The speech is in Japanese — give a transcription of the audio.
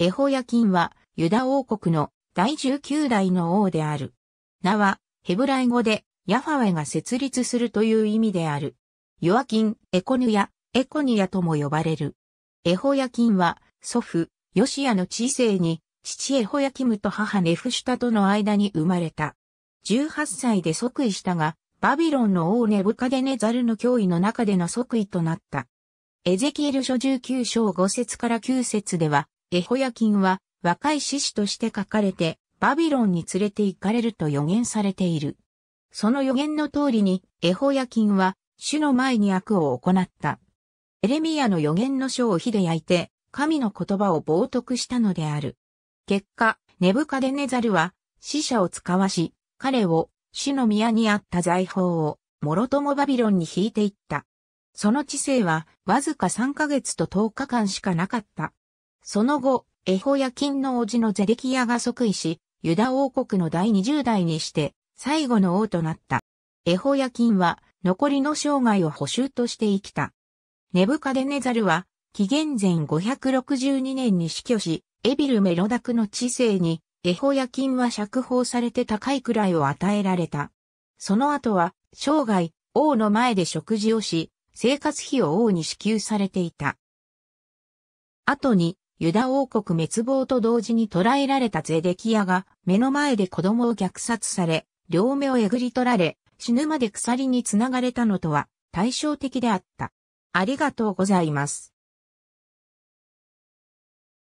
エホヤキンは、ユダ王国の第19代の王である。名は、ヘブライ語で、ヤファウェが設立するという意味である。ヨアキン、エコヌヤ、エコニヤとも呼ばれる。エホヤキンは、祖父、ヨシアの知性に、父エホヤキムと母ネフシュタとの間に生まれた。18歳で即位したが、バビロンの王ネブカデネザルの脅威の中での即位となった。エゼキエル書19章5節から9節では、エホヤキンは若い獅子として書かれてバビロンに連れて行かれると予言されている。その予言の通りにエホヤキンは主の前に悪を行った。エレミアの予言の書を火で焼いて神の言葉を冒涜したのである。結果、ネブカデネザルは死者を使わし、彼を主の宮にあった財宝をもろともバビロンに引いていった。その知性はわずか3ヶ月と10日間しかなかった。その後、エホヤキンの叔父のゼデキヤが即位し、ユダ王国の第20代にして、最後の王となった。エホヤキンは、残りの生涯を補修として生きた。ネブカデネザルは、紀元前562年に死去し、エビルメロダクの知性に、エホヤキンは釈放されて高いくらいを与えられた。その後は、生涯、王の前で食事をし、生活費を王に支給されていた。後に、ユダ王国滅亡と同時に捕らえられたゼデキヤが目の前で子供を虐殺され、両目をえぐり取られ、死ぬまで鎖につながれたのとは対照的であった。ありがとうございます。